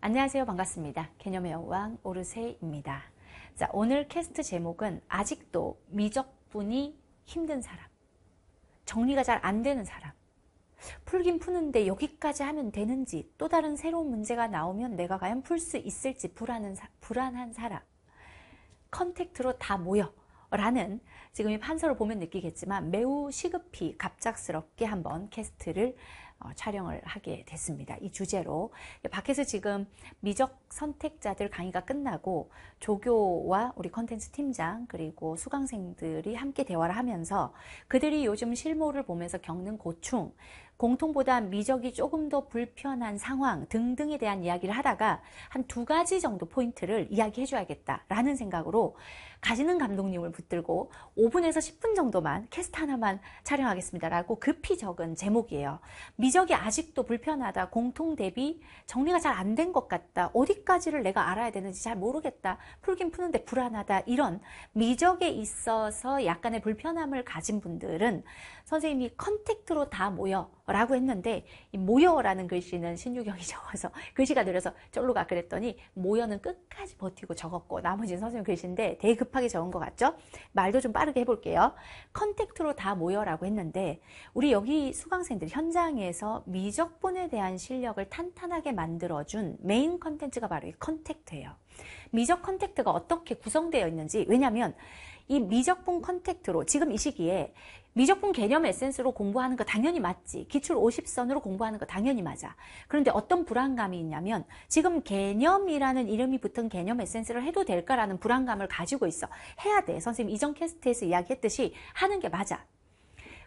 안녕하세요. 반갑습니다. 개념의 여왕 오르세입니다. 자, 오늘 캐스트 제목은 아직도 미적분이 힘든 사람, 정리가 잘 안 되는 사람, 풀긴 푸는데 여기까지 하면 되는지 또 다른 새로운 문제가 나오면 내가 과연 풀 수 있을지 불안한, 사, 불안한 사람, 컨택트로 다 모여. 라는 지금 이 판서를 보면 느끼겠지만 매우 시급히 갑작스럽게 한번 캐스트를 어, 촬영을 하게 됐습니다. 이 주제로 밖에서 지금 미적 선택자들 강의가 끝나고 조교와 우리 컨텐츠 팀장 그리고 수강생들이 함께 대화를 하면서 그들이 요즘 실무를 보면서 겪는 고충 공통보다 미적이 조금 더 불편한 상황 등등에 대한 이야기를 하다가 한 두 가지 정도 포인트를 이야기해 줘야겠다라는 생각으로 가지는 감독님을 붙들고 5분에서 10분 정도만 캐스트 하나만 촬영하겠습니다라고 급히 적은 제목이에요. 미적이 아직도 불편하다. 공통 대비 정리가 잘 안 된 것 같다. 어디까지를 내가 알아야 되는지 잘 모르겠다. 풀긴 푸는데 불안하다. 이런 미적에 있어서 약간의 불편함을 가진 분들은 선생님이 컨택트로 다 모여 라고 했는데 이 모여라는 글씨는 신유경이 적어서 글씨가 느려서 절로 가 그랬더니 모여는 끝까지 버티고 적었고 나머지는 선생님 글씨인데 되게 급하게 적은 것 같죠? 말도 좀 빠르게 해볼게요. 컨택트로 다 모여라고 했는데 우리 여기 수강생들 현장에서 미적분에 대한 실력을 탄탄하게 만들어준 메인 컨텐츠가 바로 이 컨택트예요. 미적 컨택트가 어떻게 구성되어 있는지 왜냐하면 이 미적분 컨택트로 지금 이 시기에 미적분 개념 에센스로 공부하는 거 당연히 맞지. 기출 50선으로 공부하는 거 당연히 맞아. 그런데 어떤 불안감이 있냐면 지금 개념이라는 이름이 붙은 개념 에센스를 해도 될까라는 불안감을 가지고 있어. 해야 돼. 선생님 이전 캐스트에서 이야기했듯이 하는 게 맞아.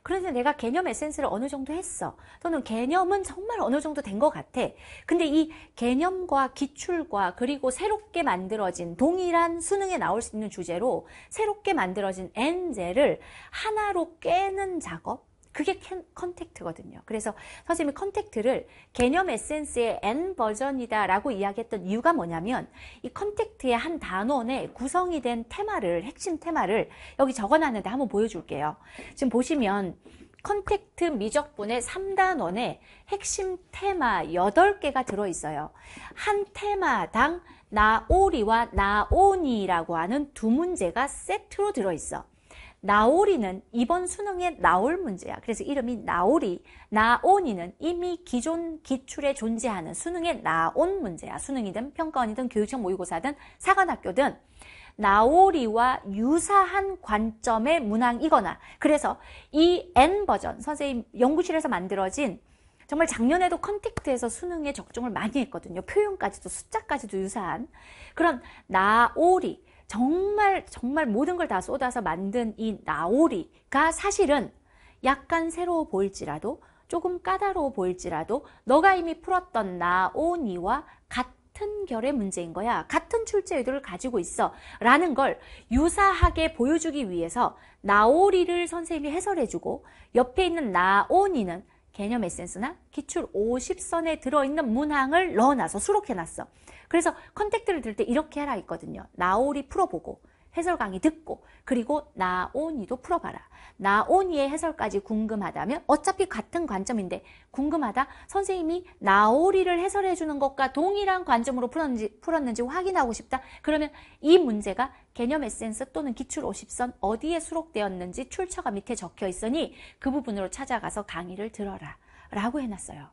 그런데 내가 개념 에센스를 어느 정도 했어. 또는 개념은 정말 어느 정도 된 것 같아. 근데 이 개념과 기출과 그리고 새롭게 만들어진 동일한 수능에 나올 수 있는 주제로 새롭게 만들어진 엔젤을 하나로 깨는 작업 그게 캔, 컨택트거든요. 그래서 선생님이 컨택트를 개념 에센스의 N 버전이다 라고 이야기했던 이유가 뭐냐면 이 컨택트의 한 단원에 구성이 된 테마를, 핵심 테마를 여기 적어놨는데 한번 보여줄게요. 지금 보시면 컨택트 미적분의 3단원에 핵심 테마 8개가 들어있어요. 한 테마당 나오리와 나오니라고 하는 두 문제가 세트로 들어있어. 나오리는 이번 수능에 나올 문제야. 그래서 이름이 나오리, 나온이는 이미 기존 기출에 존재하는 수능에 나온 문제야. 수능이든 평가원이든 교육청 모의고사든 사관학교든 나오리와 유사한 관점의 문항이거나 그래서 이 N버전, 선생님 연구실에서 만들어진 정말 작년에도 컨택트에서 수능에 적중을 많이 했거든요. 표현까지도 숫자까지도 유사한 그런 나오리, 정말 정말 모든 걸 다 쏟아서 만든 이 나오리가 사실은 약간 새로워 보일지라도 조금 까다로워 보일지라도 너가 이미 풀었던 나오니와 같은 결의 문제인 거야. 같은 출제 의도를 가지고 있어. 라는 걸 유사하게 보여주기 위해서 나오리를 선생님이 해설해주고 옆에 있는 나오니는 개념 에센스나 기출 50선에 들어있는 문항을 넣어놔서 수록해놨어. 그래서 컨택트를 들 때 이렇게 하라했거든요 나올이 풀어보고 해설 강의 듣고 그리고 나온이도 풀어봐라. 나온이의 해설까지 궁금하다면 어차피 같은 관점인데 궁금하다. 선생님이 나오리를 해설해 주는 것과 동일한 관점으로 풀었는지, 풀었는지 확인하고 싶다. 그러면 이 문제가 개념 에센스 또는 기출 50선 어디에 수록되었는지 출처가 밑에 적혀 있으니 그 부분으로 찾아가서 강의를 들어라 라고 해놨어요.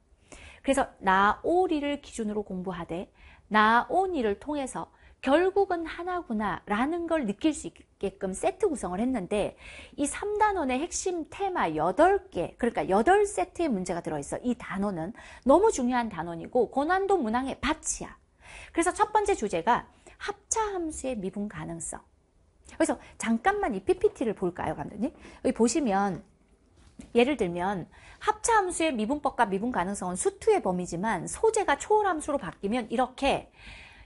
그래서 나오리를 기준으로 공부하되 나온이를 통해서 결국은 하나구나 라는 걸 느낄 수 있게끔 세트 구성을 했는데 이 3단원의 핵심 테마 8개 그러니까 8세트의 문제가 들어있어 이단원은 너무 중요한 단원이고 고난도 문항의 밭이야 그래서 첫 번째 주제가 합차 함수의 미분 가능성 그래서 잠깐만 이 PPT를 볼까요 감독님 여기 보시면 예를 들면 합차함수의 미분법과 미분 가능성은 수투의 범위지만 소재가 초월함수로 바뀌면 이렇게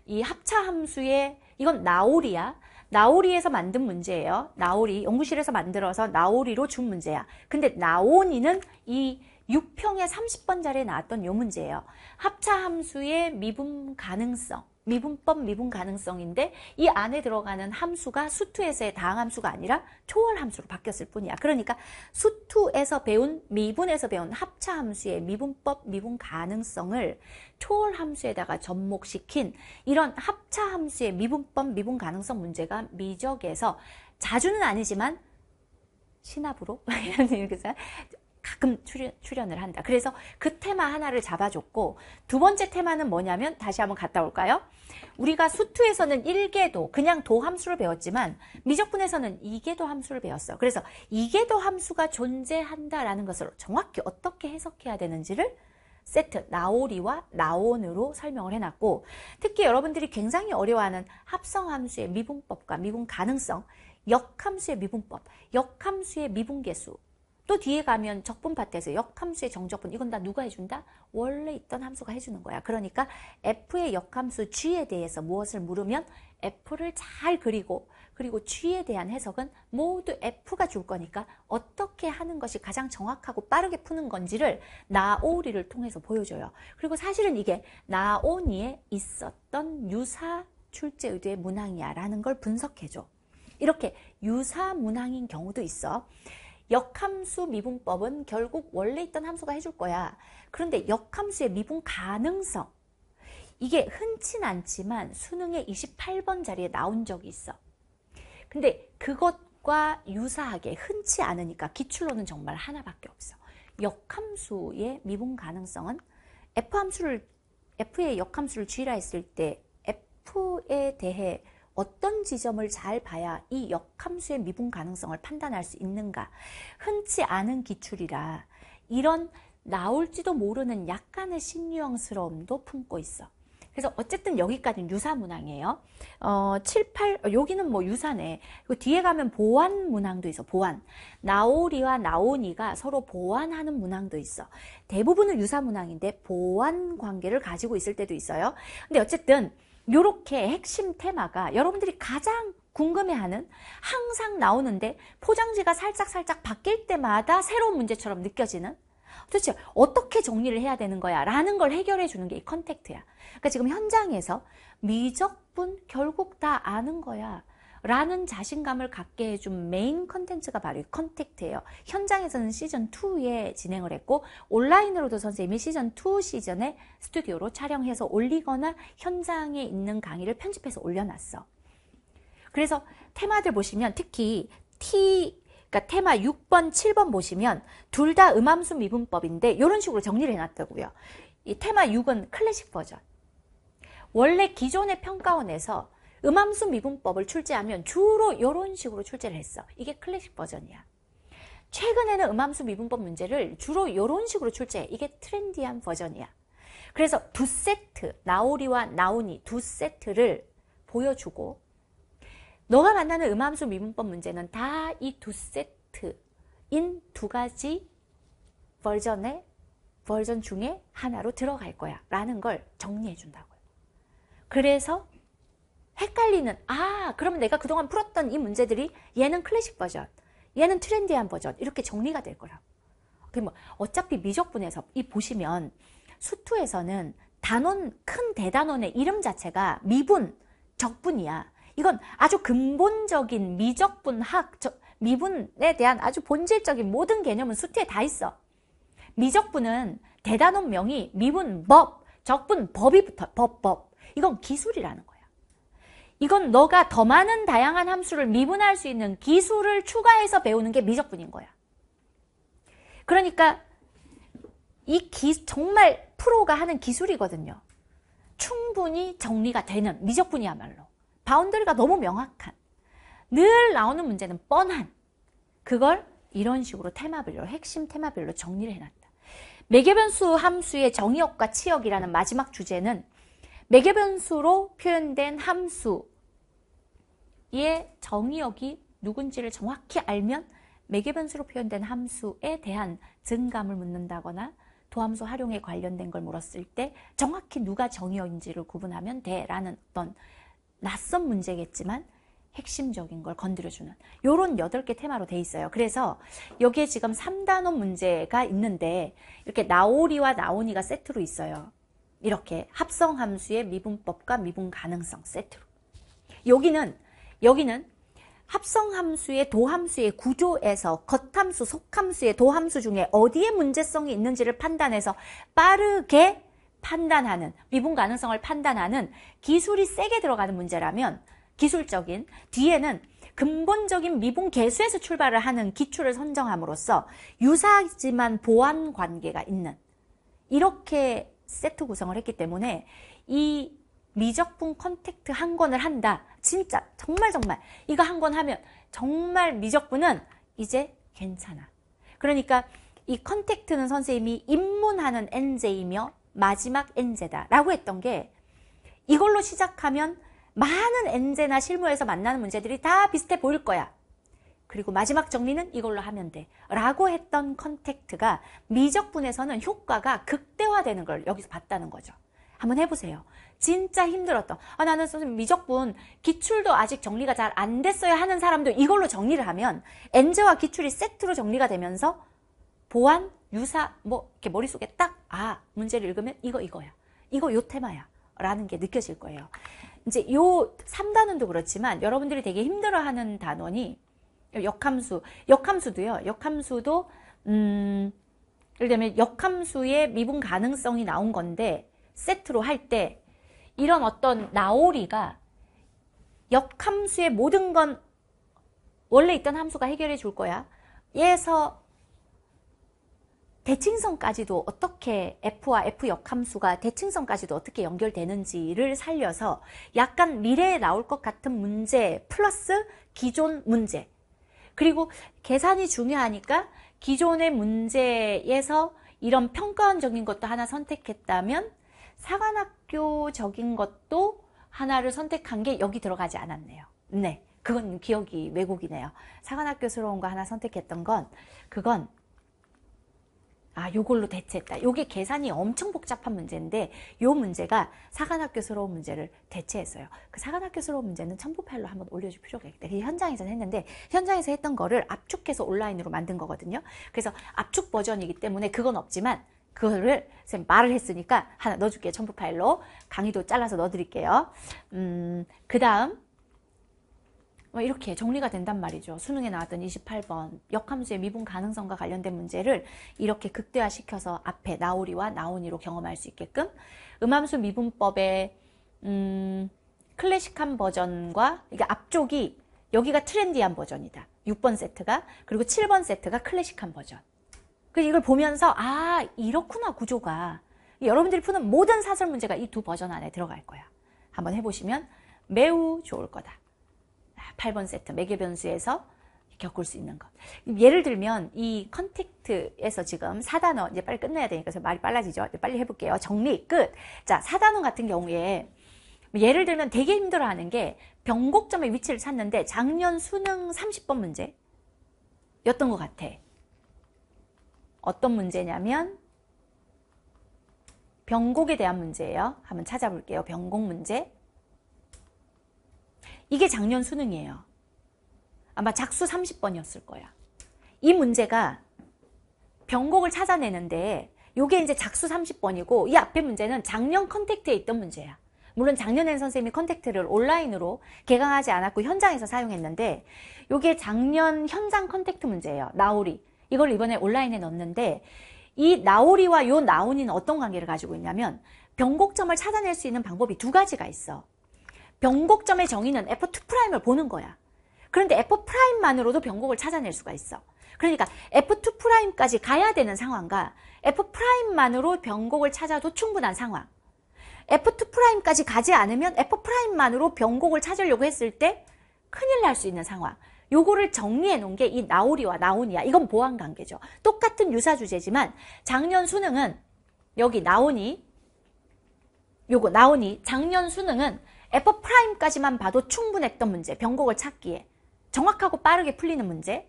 이 합차 함수의 이건 나오리야. 나오리에서 만든 문제예요. 나오리 연구실에서 만들어서 나오리로 준 문제야. 근데 나오니는 이 6평의 30번 자리에 나왔던 요 문제예요. 합차 함수의 미분 가능성. 미분법 미분 가능성인데 이 안에 들어가는 함수가 수투에서의 다항함수가 아니라 초월함수로 바뀌었을 뿐이야. 그러니까 수투에서 배운 미분에서 배운 합차함수의 미분법 미분 가능성을 초월함수에다가 접목시킨 이런 합차함수의 미분법 미분 가능성 문제가 미적에서 자주는 아니지만 신압으로 이렇게 가끔 출연, 출연을 한다. 그래서 그 테마 하나를 잡아줬고 두 번째 테마는 뭐냐면 다시 한번 갔다 올까요? 우리가 수투에서는 1개도 그냥 도 함수를 배웠지만 미적분에서는 2개도 함수를 배웠어. 요 그래서 2개도 함수가 존재한다라는 것을 정확히 어떻게 해석해야 되는지를 세트 나오리와 나온으로 설명을 해놨고 특히 여러분들이 굉장히 어려워하는 합성함수의 미분법과 미분 가능성 역함수의 미분법, 역함수의 미분계수 또 뒤에 가면 적분밭에서 역함수의 정적분 이건 다 누가 해준다? 원래 있던 함수가 해주는 거야. 그러니까 f의 역함수 g에 대해서 무엇을 물으면 f를 잘 그리고 그리고 g에 대한 해석은 모두 f가 줄 거니까 어떻게 하는 것이 가장 정확하고 빠르게 푸는 건지를 나오리를 통해서 보여줘요. 그리고 사실은 이게 나오니에 있었던 유사 출제 의도의 문항이야 라는 걸 분석해줘. 이렇게 유사 문항인 경우도 있어. 역함수 미분법은 결국 원래 있던 함수가 해줄 거야. 그런데 역함수의 미분 가능성 이게 흔치 않지만 수능의 28번 자리에 나온 적이 있어. 근데 그것과 유사하게 흔치 않으니까 기출로는 정말 하나밖에 없어. 역함수의 미분 가능성은 F함수를 F의 역함수를 G라 했을 때 F에 대해 어떤 지점을 잘 봐야 이 역함수의 미분 가능성을 판단할 수 있는가. 흔치 않은 기출이라 이런 나올지도 모르는 약간의 신유형스러움도 품고 있어. 그래서 어쨌든 여기까지는 유사 문항이에요. 어, 7, 8, 여기는 뭐 유사네. 그 뒤에 가면 보완 문항도 있어. 보완. 나오리와 나오니가 서로 보완하는 문항도 있어. 대부분은 유사 문항인데 보완 관계를 가지고 있을 때도 있어요. 근데 어쨌든 요렇게 핵심 테마가 여러분들이 가장 궁금해하는 항상 나오는데 포장지가 살짝살짝 바뀔 때마다 새로운 문제처럼 느껴지는 도대체 어떻게 정리를 해야 되는 거야 라는 걸 해결해 주는 게 이 컨택트야 그러니까 지금 현장에서 미적분 결국 다 아는 거야 라는 자신감을 갖게 해준 메인 컨텐츠가 바로 이 컨택트예요. 현장에서는 시즌2에 진행을 했고 온라인으로도 선생님이 시즌2 시즌에 스튜디오로 촬영해서 올리거나 현장에 있는 강의를 편집해서 올려놨어. 그래서 테마들 보시면 특히 T 그니까 테마 6번, 7번 보시면 둘 다 음함수 미분법인데 이런 식으로 정리를 해놨더라고요. 이 테마 6은 클래식 버전. 원래 기존의 평가원에서 음함수 미분법을 출제하면 주로 이런 식으로 출제를 했어. 이게 클래식 버전이야. 최근에는 음함수 미분법 문제를 주로 이런 식으로 출제해. 이게 트렌디한 버전이야. 그래서 두 세트, 나오리와 나오니 두 세트를 보여주고 너가 만나는 음함수 미분법 문제는 다 이 두 세트인 두 가지 버전의 버전 중에 하나로 들어갈 거야 라는 걸 정리해 준다고요. 그래서 헷갈리는 아 그러면 내가 그동안 풀었던 이 문제들이 얘는 클래식 버전 얘는 트렌디한 버전 이렇게 정리가 될 거라고 그뭐 어차피 미적분에서 이 보시면 수투에서는 단원 큰 대단원의 이름 자체가 미분 적분이야 이건 아주 근본적인 미적분학 적, 미분에 대한 아주 본질적인 모든 개념은 수투에 다 있어 미적분은 대단원명이 미분법 적분법이 붙어 법법 이건 기술이라는 거야 이건 너가 더 많은 다양한 함수를 미분할 수 있는 기술을 추가해서 배우는 게 미적분인 거야. 그러니까 이 기, 정말 프로가 하는 기술이거든요. 충분히 정리가 되는 미적분이야말로. 바운더리가 너무 명확한. 늘 나오는 문제는 뻔한. 그걸 이런 식으로 테마별로 핵심 테마별로 정리를 해놨다. 매개변수 함수의 정의역과 치역이라는 마지막 주제는 매개변수로 표현된 함수 이에 예, 정의역이 누군지를 정확히 알면 매개변수로 표현된 함수에 대한 증감을 묻는다거나 도함수 활용에 관련된 걸 물었을 때 정확히 누가 정의역인지를 구분하면 돼라는 어떤 낯선 문제겠지만 핵심적인 걸 건드려주는 요런 8개 테마로 돼 있어요. 그래서 여기에 지금 3단원 문제가 있는데 이렇게 나오리와 나오니가 세트로 있어요. 이렇게 합성함수의 미분법과 미분 가능성 세트로 여기는 여기는 합성함수의 도함수의 구조에서 겉함수, 속함수의 도함수 중에 어디에 문제성이 있는지를 판단해서 빠르게 판단하는, 미분 가능성을 판단하는 기술이 세게 들어가는 문제라면 기술적인, 뒤에는 근본적인 미분 개수에서 출발을 하는 기출을 선정함으로써 유사하지만 보완 관계가 있는 이렇게 세트 구성을 했기 때문에 이 미적분 컨택트 한 권을 한다. 진짜 정말 정말 이거 한 권 하면 정말 미적분은 이제 괜찮아. 그러니까 이 컨택트는 선생님이 입문하는 엔제이며 마지막 엔제다 라고 했던 게 이걸로 시작하면 많은 엔제나 실무에서 만나는 문제들이 다 비슷해 보일 거야. 그리고 마지막 정리는 이걸로 하면 돼. 라고 했던 컨택트가 미적분에서는 효과가 극대화되는 걸 여기서 봤다는 거죠. 한번 해보세요. 진짜 힘들었던 아, 나는 선생님 미적분 기출도 아직 정리가 잘 안 됐어요 하는 사람도 이걸로 정리를 하면 엔제와 기출이 세트로 정리가 되면서 보안 유사 뭐 이렇게 머릿속에 딱 아 문제를 읽으면 이거 이거야 이거 요 테마야 라는 게 느껴질 거예요 이제 요 3단원도 그렇지만 여러분들이 되게 힘들어하는 단원이 역함수 역함수도요 역함수도 음 예를 들면 역함수의 미분 가능성이 나온 건데 세트로 할때 이런 어떤 나오리가 역함수의 모든 건 원래 있던 함수가 해결해 줄 거야. 얘에서 대칭성까지도 어떻게 F와 F 역함수가 대칭성까지도 어떻게 연결되는지를 살려서 약간 미래에 나올 것 같은 문제 플러스 기존 문제 그리고 계산이 중요하니까 기존의 문제에서 이런 평가원적인 것도 하나 선택했다면 사관학교적인 것도 하나를 선택한 게 여기 들어가지 않았네요. 네. 그건 기억이 왜곡이네요. 사관학교스러운 거 하나 선택했던 건 그건 아 요걸로 대체했다. 요게 계산이 엄청 복잡한 문제인데 요 문제가 사관학교스러운 문제를 대체했어요. 그 사관학교스러운 문제는 첨부파일로 한번 올려줄 필요가 있겠다. 현장에서 했는데 현장에서 했던 거를 압축해서 온라인으로 만든 거거든요. 그래서 압축 버전이기 때문에 그건 없지만 그거를 쌤 말을 했으니까 하나 넣어줄게요. 첨부 파일로. 강의도 잘라서 넣어드릴게요. 음, 그 다음 어, 이렇게 정리가 된단 말이죠. 수능에 나왔던 28번 역함수의 미분 가능성과 관련된 문제를 이렇게 극대화시켜서 앞에 나오리와 나오니로 경험할 수 있게끔 음함수 미분법의 음, 클래식한 버전과 이게 앞쪽이 여기가 트렌디한 버전이다. 6번 세트가 그리고 7번 세트가 클래식한 버전 그래서 이걸 보면서 아 이렇구나 구조가 여러분들이 푸는 모든 사설 문제가 이 두 버전 안에 들어갈 거야. 한번 해보시면 매우 좋을 거다. 8번 아, 세트 매개 변수에서 겪을 수 있는 것. 예를 들면 이 컨택트에서 지금 4단원 이제 빨리 끝내야 되니까 말이 빨라지죠. 빨리 해볼게요. 정리 끝. 자 4단원 같은 경우에 예를 들면 되게 힘들어하는 게 변곡점의 위치를 찾는데 작년 수능 30번 문제였던 것 같아. 어떤 문제냐면 변곡에 대한 문제예요. 한번 찾아볼게요. 변곡 문제. 이게 작년 수능이에요. 아마 작수 30번이었을 거야. 이 문제가 변곡을 찾아내는데 이게 이제 작수 30번이고 이 앞에 문제는 작년 컨택트에 있던 문제야. 물론 작년엔 선생님이 컨택트를 온라인으로 개강하지 않았고 현장에서 사용했는데 이게 작년 현장 컨택트 문제예요. 나우리 이걸 이번에 온라인에 넣었는데 이 나오리와 요 나온이는 어떤 관계를 가지고 있냐면 변곡점을 찾아낼 수 있는 방법이 두 가지가 있어. 변곡점의 정의는 F2'을 보는 거야. 그런데 F'만으로도 변곡을 찾아낼 수가 있어. 그러니까 F2'까지 가야 되는 상황과 F'만으로 변곡을 찾아도 충분한 상황. F2'까지 가지 않으면 F'만으로 변곡을 찾으려고 했을 때 큰일 날 수 있는 상황. 요거를 정리해 놓은 게 이 나오리와 나온이야. 이건 보완 관계죠. 똑같은 유사 주제지만 작년 수능은 여기 나오니 요거 나오니 작년 수능은 F 프라임까지만 봐도 충분했던 문제. 변곡을 찾기에 정확하고 빠르게 풀리는 문제.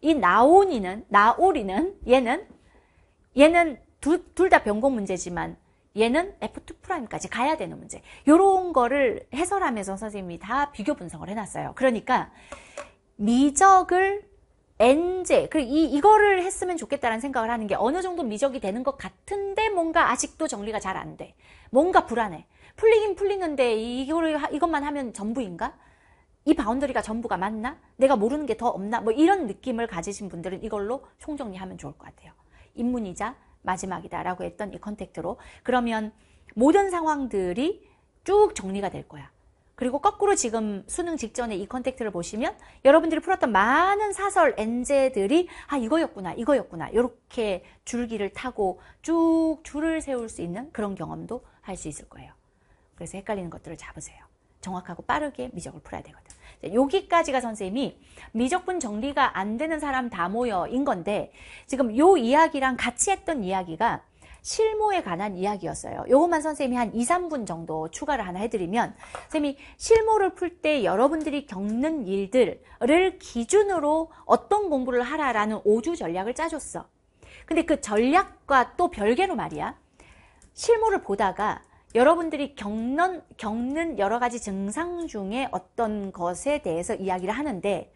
이 나오니는 나오리는 얘는 얘는 둘 다 변곡 문제지만 얘는 F2 프라임까지 가야 되는 문제. 요런 거를 해설하면서 선생님이 다 비교 분석을 해놨어요. 그러니까 미적을 엔제 그리 이, 이거를 했으면 좋겠다라는 생각을 하는 게 어느 정도 미적이 되는 것 같은데 뭔가 아직도 정리가 잘 안 돼. 뭔가 불안해. 풀리긴 풀리는데 이거를 이것만 하면 전부인가? 이 바운더리가 전부가 맞나? 내가 모르는 게 더 없나? 뭐 이런 느낌을 가지신 분들은 이걸로 총정리하면 좋을 것 같아요. 입문이자 마지막이다라고 했던 이 컨택트로 그러면 모든 상황들이 쭉 정리가 될 거야. 그리고 거꾸로 지금 수능 직전에 이 컨택트를 보시면 여러분들이 풀었던 많은 사설 엔제들이 아 이거였구나 이거였구나 이렇게 줄기를 타고 쭉 줄을 세울 수 있는 그런 경험도 할 수 있을 거예요. 그래서 헷갈리는 것들을 잡으세요. 정확하고 빠르게 미적을 풀어야 되거든. 여기까지가 선생님이 미적분 정리가 안 되는 사람 다 모여인 건데 지금 요 이야기랑 같이 했던 이야기가 실무에 관한 이야기였어요. 요것만 선생님이 한 2, 3분 정도 추가를 하나 해드리면 선생님이 실무를풀 때 여러분들이 겪는 일들을 기준으로 어떤 공부를 하라라는 5주 전략을 짜줬어. 근데 그 전략과 또 별개로 말이야. 실무를 보다가 여러분들이 겪는, 겪는 여러 가지 증상 중에 어떤 것에 대해서 이야기를 하는데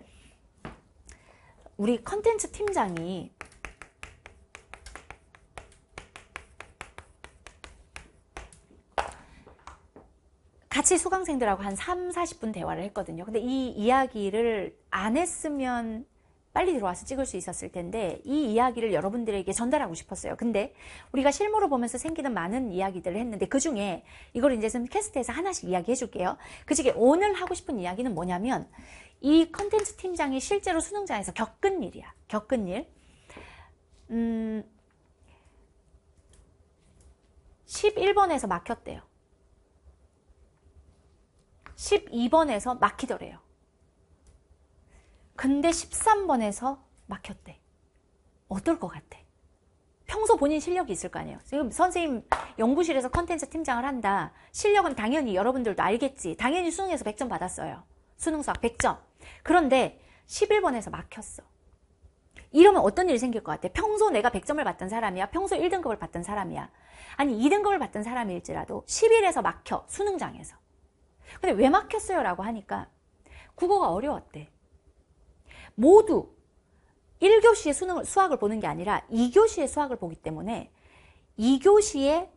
우리 컨텐츠 팀장이 같이 수강생들하고 한 3, 40분 대화를 했거든요. 근데 이 이야기를 안 했으면 빨리 들어와서 찍을 수 있었을 텐데 이 이야기를 여러분들에게 전달하고 싶었어요. 근데 우리가 실무로 보면서 생기는 많은 이야기들을 했는데 그 중에 이걸 이제 좀캐스트해서 하나씩 이야기해 줄게요. 그 중에 오늘 하고 싶은 이야기는 뭐냐면 이 컨텐츠 팀장이 실제로 수능장에서 겪은 일이야. 겪은 일. 음, 11번에서 막혔대요. 12번에서 막히더래요. 근데 13번에서 막혔대. 어떨 것 같아? 평소 본인 실력이 있을 거 아니에요. 지금 선생님 연구실에서 컨텐츠 팀장을 한다. 실력은 당연히 여러분들도 알겠지. 당연히 수능에서 100점 받았어요. 수능 수학 100점. 그런데 11번에서 막혔어. 이러면 어떤 일이 생길 것 같아? 평소 내가 100점을 받던 사람이야? 평소 1등급을 받던 사람이야? 아니 2등급을 받던 사람일지라도 10일에서 막혀 수능장에서 근데 왜 막혔어요? 라고 하니까 국어가 어려웠대. 모두 1교시의 수능을, 수학을 보는 게 아니라 2교시의 수학을 보기 때문에 2교시에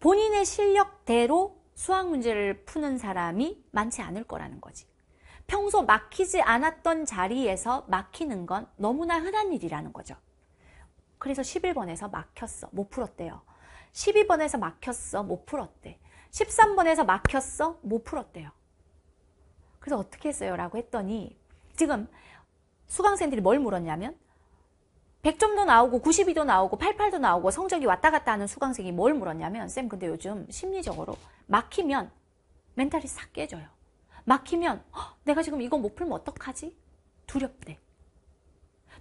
본인의 실력대로 수학 문제를 푸는 사람이 많지 않을 거라는 거지. 평소 막히지 않았던 자리에서 막히는 건 너무나 흔한 일이라는 거죠. 그래서 11번에서 막혔어. 못 풀었대요. 12번에서 막혔어. 못 풀었대. 13번에서 막혔어? 못 풀었대요. 그래서 어떻게 했어요? 라고 했더니 지금 수강생들이 뭘 물었냐면 100점도 나오고 92도 나오고 88도 나오고 성적이 왔다 갔다 하는 수강생이 뭘 물었냐면 쌤 근데 요즘 심리적으로 막히면 멘탈이 싹 깨져요. 막히면 내가 지금 이거 못 풀면 어떡하지? 두렵대.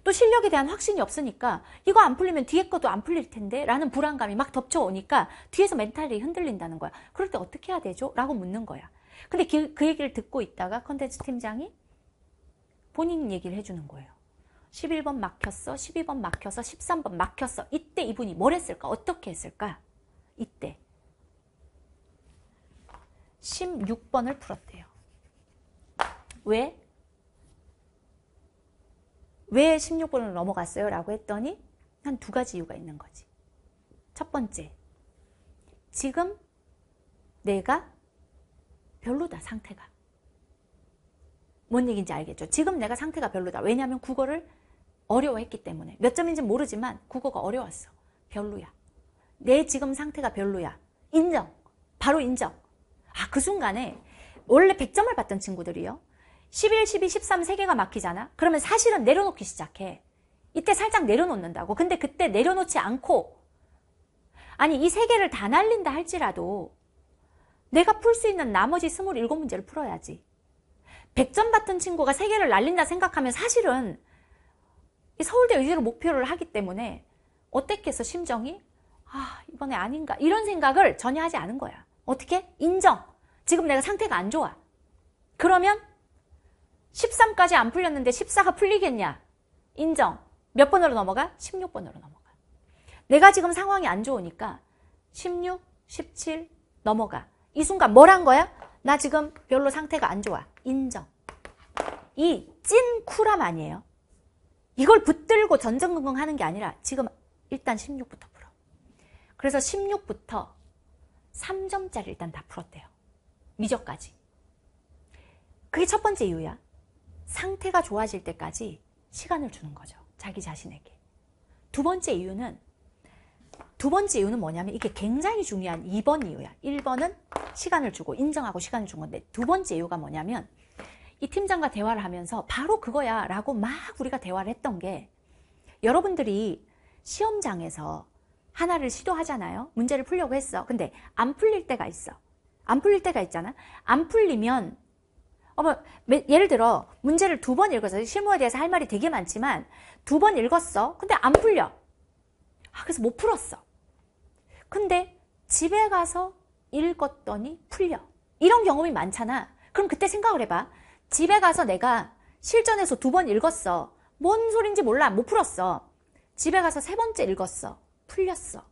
또 실력에 대한 확신이 없으니까 이거 안 풀리면 뒤에 것도 안 풀릴 텐데 라는 불안감이 막 덮쳐오니까 뒤에서 멘탈이 흔들린다는 거야. 그럴 때 어떻게 해야 되죠? 라고 묻는 거야. 근데 그, 그 얘기를 듣고 있다가 컨텐츠 팀장이 본인 얘기를 해주는 거예요. 11번 막혔어, 12번 막혔어 13번 막혔어. 이때 이분이 뭘 했을까? 어떻게 했을까? 이때 16번을 풀었대요. 왜? 왜 16번을 넘어갔어요? 라고 했더니 한 두 가지 이유가 있는 거지. 첫 번째, 지금 내가 별로다, 상태가. 뭔 얘기인지 알겠죠? 지금 내가 상태가 별로다. 왜냐하면 국어를 어려워했기 때문에. 몇 점인지 모르지만 국어가 어려웠어. 별로야. 내 지금 상태가 별로야. 인정. 바로 인정. 아, 그 순간에 원래 100점을 받던 친구들이요. 11, 12, 13 세 개가 막히잖아. 그러면 사실은 내려놓기 시작해. 이때 살짝 내려놓는다고. 근데 그때 내려놓지 않고 아니 이 세 개를 다 날린다 할지라도 내가 풀 수 있는 나머지 27문제를 풀어야지. 100점 받던 친구가 세 개를 날린다 생각하면 사실은 서울대 의대로 목표를 하기 때문에 어땠겠어 심정이? 아 이번에 아닌가 이런 생각을 전혀 하지 않은 거야. 어떻게? 인정. 지금 내가 상태가 안 좋아. 그러면 13까지 안 풀렸는데 14가 풀리겠냐? 인정. 몇 번으로 넘어가? 16번으로 넘어가. 내가 지금 상황이 안 좋으니까 16, 17 넘어가. 이 순간 뭘 한 거야? 나 지금 별로 상태가 안 좋아. 인정. 이 찐 쿨함 아니에요. 이걸 붙들고 전전긍긍 하는 게 아니라 지금 일단 16부터 풀어. 그래서 16부터 3점짜리 일단 다 풀었대요. 미적까지. 그게 첫 번째 이유야. 상태가 좋아질 때까지 시간을 주는 거죠. 자기 자신에게. 두 번째 이유는 두 번째 이유는 뭐냐면 이게 굉장히 중요한 2번 이유야. 1번은 시간을 주고 인정하고 시간을 준 건데 두 번째 이유가 뭐냐면 이 팀장과 대화를 하면서 바로 그거야 라고 막 우리가 대화를 했던 게 여러분들이 시험장에서 하나를 시도하잖아요. 문제를 풀려고 했어. 근데 안 풀릴 때가 있어. 안 풀릴 때가 있잖아. 안 풀리면 어머, 예를 들어 문제를 두 번 읽어서 실무에 대해서 할 말이 되게 많지만 두 번 읽었어. 근데 안 풀려. 아, 그래서 못 풀었어. 근데 집에 가서 읽었더니 풀려. 이런 경험이 많잖아. 그럼 그때 생각을 해봐. 집에 가서 내가 실전에서 두 번 읽었어. 뭔 소린지 몰라. 못 풀었어. 집에 가서 세 번째 읽었어. 풀렸어.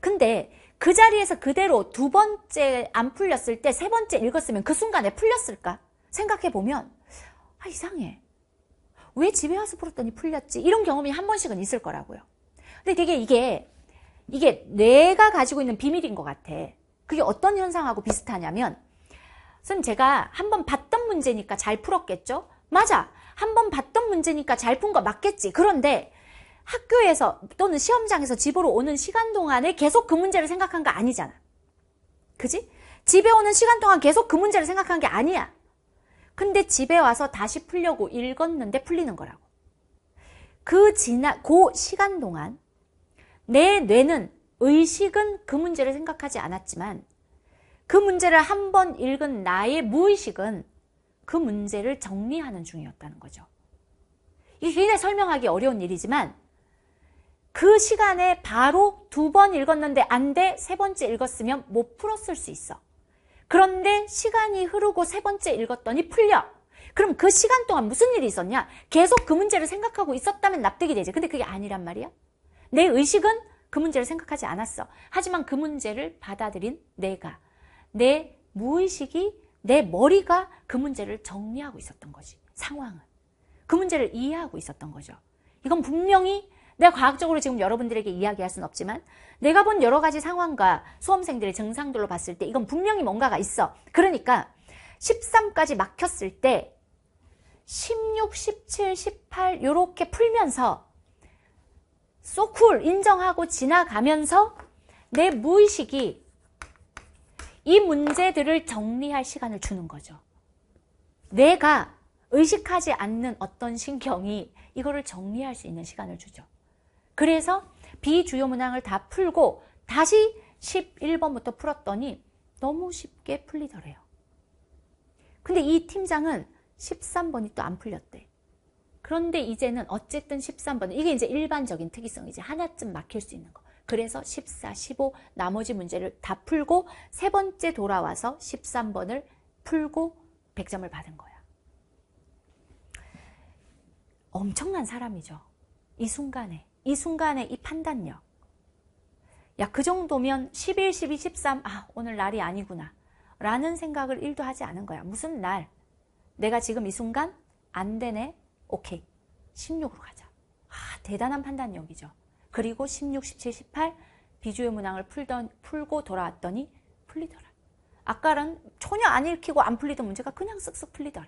근데 그 자리에서 그대로 두 번째 안 풀렸을 때 세 번째 읽었으면 그 순간에 풀렸을까? 생각해 보면 아 이상해. 왜 집에 와서 풀었더니 풀렸지? 이런 경험이 한 번씩은 있을 거라고요. 근데 되게 이게 이게 뇌가 가지고 있는 비밀인 것 같아. 그게 어떤 현상하고 비슷하냐면 선생님 제가 한 번 봤던 문제니까 잘 풀었겠죠? 맞아. 한 번 봤던 문제니까 잘 푼 거 맞겠지. 그런데 학교에서 또는 시험장에서 집으로 오는 시간 동안에 계속 그 문제를 생각한 거 아니잖아. 그지? 집에 오는 시간 동안 계속 그 문제를 생각한 게 아니야. 근데 집에 와서 다시 풀려고 읽었는데 풀리는 거라고. 그 지나, 그 시간 동안 내 뇌는 의식은 그 문제를 생각하지 않았지만 그 문제를 한 번 읽은 나의 무의식은 그 문제를 정리하는 중이었다는 거죠. 이게 굉장히 설명하기 어려운 일이지만 그 시간에 바로 두 번 읽었는데 안 돼, 세 번째 읽었으면 못 풀었을 수 있어. 그런데 시간이 흐르고 세 번째 읽었더니 풀려. 그럼 그 시간 동안 무슨 일이 있었냐? 계속 그 문제를 생각하고 있었다면 납득이 되지. 근데 그게 아니란 말이야. 내 의식은 그 문제를 생각하지 않았어. 하지만 그 문제를 받아들인 내가, 내 무의식이, 내 머리가 그 문제를 정리하고 있었던 거지. 상황은. 그 문제를 이해하고 있었던 거죠. 이건 분명히 내가 과학적으로 지금 여러분들에게 이야기할 수는 없지만 내가 본 여러 가지 상황과 수험생들의 증상들로 봤을 때 이건 분명히 뭔가가 있어. 그러니까 13까지 막혔을 때 16, 17, 18이렇게 풀면서 소쿨 so 인정하고 지나가면서 내 무의식이 이 문제들을 정리할 시간을 주는 거죠. 내가 의식하지 않는 어떤 신경이 이거를 정리할 수 있는 시간을 주죠. 그래서 비주요 문항을 다 풀고 다시 11번부터 풀었더니 너무 쉽게 풀리더래요. 근데 이 팀장은 13번이 또 안 풀렸대. 그런데 이제는 어쨌든 13번, 이게 이제 일반적인 특이성이지. 하나쯤 막힐 수 있는 거. 그래서 14, 15 나머지 문제를 다 풀고 세 번째 돌아와서 13번을 풀고 100점을 받은 거야. 엄청난 사람이죠. 이 순간에. 이 순간의 이 판단력. 야, 그 정도면 11, 12, 13, 아, 오늘 날이 아니구나. 라는 생각을 1도 하지 않은 거야. 무슨 날? 내가 지금 이 순간? 안 되네? 오케이. 16으로 가자. 아, 대단한 판단력이죠. 그리고 16, 17, 18 비주의 문항을 풀던, 풀고 돌아왔더니 풀리더라. 아까는 전혀 안 읽히고 안 풀리던 문제가 그냥 쓱쓱 풀리더라.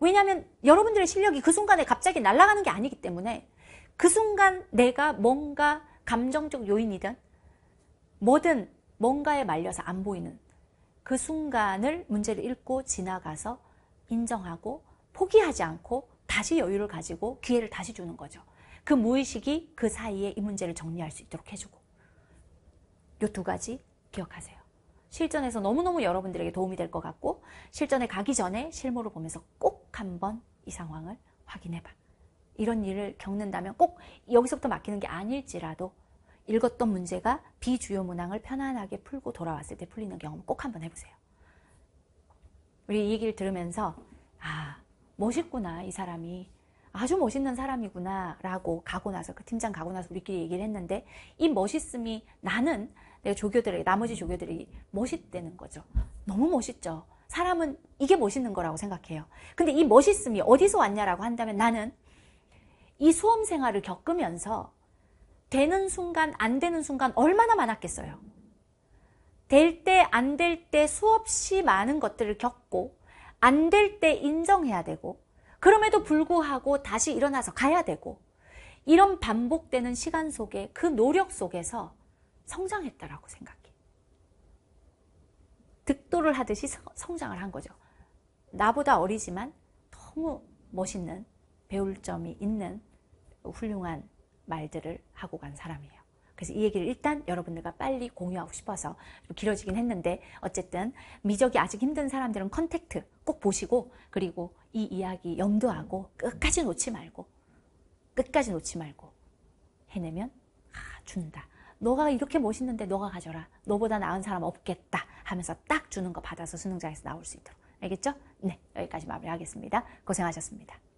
왜냐하면 여러분들의 실력이 그 순간에 갑자기 날아가는 게 아니기 때문에 그 순간 내가 뭔가 감정적 요인이든 뭐든 뭔가에 말려서 안 보이는 그 순간을 문제를 읽고 지나가서 인정하고 포기하지 않고 다시 여유를 가지고 기회를 다시 주는 거죠. 그 무의식이 그 사이에 이 문제를 정리할 수 있도록 해주고 요 두 가지 기억하세요. 실전에서 너무너무 여러분들에게 도움이 될 것 같고 실전에 가기 전에 실무를 보면서 꼭 한번 이 상황을 확인해봐. 이런 일을 겪는다면 꼭 여기서부터 맡기는게 아닐지라도 읽었던 문제가 비주요 문항을 편안하게 풀고 돌아왔을 때 풀리는 경험 꼭 한번 해보세요. 우리 이 얘기를 들으면서 아 멋있구나 이 사람이 아주 멋있는 사람이구나 라고 가고 나서 그 팀장 가고 나서 우리끼리 얘기를 했는데 이 멋있음이 나는 내 조교들에게 나머지 조교들이 멋있다는 거죠. 너무 멋있죠. 사람은 이게 멋있는 거라고 생각해요. 근데 이 멋있음이 어디서 왔냐라고 한다면 나는 이 수험 생활을 겪으면서 되는 순간, 안 되는 순간 얼마나 많았겠어요. 될 때, 안 될 때 수없이 많은 것들을 겪고, 안 될 때 인정해야 되고, 그럼에도 불구하고 다시 일어나서 가야 되고, 이런 반복되는 시간 속에, 그 노력 속에서 성장했다라고 생각해. 득도를 하듯이 성장을 한 거죠. 나보다 어리지만 너무 멋있는 배울 점이 있는 훌륭한 말들을 하고 간 사람이에요. 그래서 이 얘기를 일단 여러분들과 빨리 공유하고 싶어서 좀 길어지긴 했는데 어쨌든 미적이 아직 힘든 사람들은 컨택트 꼭 보시고 그리고 이 이야기 염두하고 끝까지 놓지 말고 끝까지 놓지 말고 해내면 아 준다. 너가 이렇게 멋있는데 너가 가져라. 너보다 나은 사람 없겠다 하면서 딱 주는 거 받아서 수능장에서 나올 수 있도록. 알겠죠? 네, 여기까지 마무리하겠습니다. 고생하셨습니다.